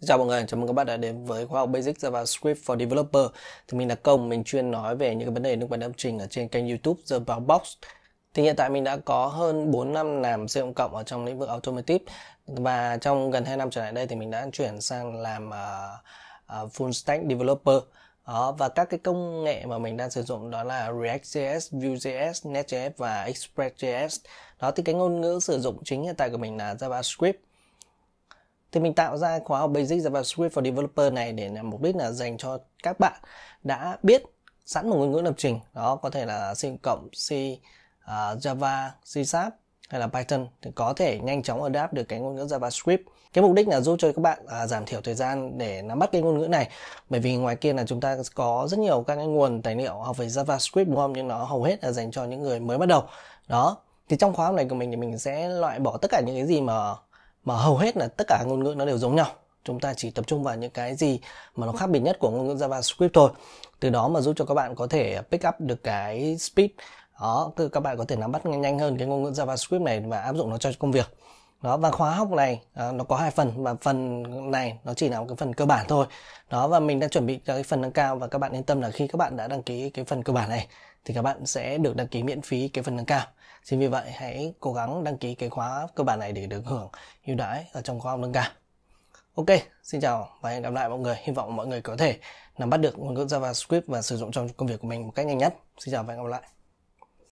Chào mọi người, chào mừng các bạn đã đến với khóa học Basic JavaScript for Developer. Thì mình là Công, mình chuyên nói về những cái vấn đề liên quan đến lập trình ở trên kênh YouTube The Brown Box. Thì hiện tại mình đã có hơn 4 năm làm xây dựng cộng ở trong lĩnh vực automotive và trong gần 2 năm trở lại đây thì mình đã chuyển sang làm uh, uh, full stack developer. Đó, và các cái công nghệ mà mình đang sử dụng đó là React.js, Vue.js, next js và Express.js. Đó thì cái ngôn ngữ sử dụng chính hiện tại của mình là JavaScript thì mình tạo ra khóa học Basic Java Script for Developer này để làm mục đích là dành cho các bạn đã biết sẵn một ngôn ngữ lập trình đó có thể là C cộng C uh, Java C Sharp hay là Python thì có thể nhanh chóng adapt được cái ngôn ngữ JavaScript. Cái mục đích là giúp cho các bạn à, giảm thiểu thời gian để nắm bắt cái ngôn ngữ này. Bởi vì ngoài kia là chúng ta có rất nhiều các cái nguồn tài liệu học về JavaScript đúng không? Nhưng nó hầu hết là dành cho những người mới bắt đầu. Đó. Thì trong khóa học này của mình thì mình sẽ loại bỏ tất cả những cái gì mà mà hầu hết là tất cả ngôn ngữ nó đều giống nhau chúng ta chỉ tập trung vào những cái gì mà nó khác biệt nhất của ngôn ngữ JavaScript thôi từ đó mà giúp cho các bạn có thể pick up được cái speed đó các bạn có thể nắm bắt nhanh hơn cái ngôn ngữ JavaScript này và áp dụng nó cho công việc đó và khóa học này à, nó có hai phần và phần này nó chỉ là một cái phần cơ bản thôi đó và mình đang chuẩn bị cái phần nâng cao và các bạn yên tâm là khi các bạn đã đăng ký cái phần cơ bản này thì các bạn sẽ được đăng ký miễn phí cái phần nâng cao chính vì vậy hãy cố gắng đăng ký cái khóa cơ bản này để được hưởng ưu đãi ở trong khóa học nâng cao ok xin chào và hẹn gặp lại mọi người hy vọng mọi người có thể nắm bắt được ngôn ngữ javascript và sử dụng trong công việc của mình một cách nhanh nhất xin chào và hẹn gặp lại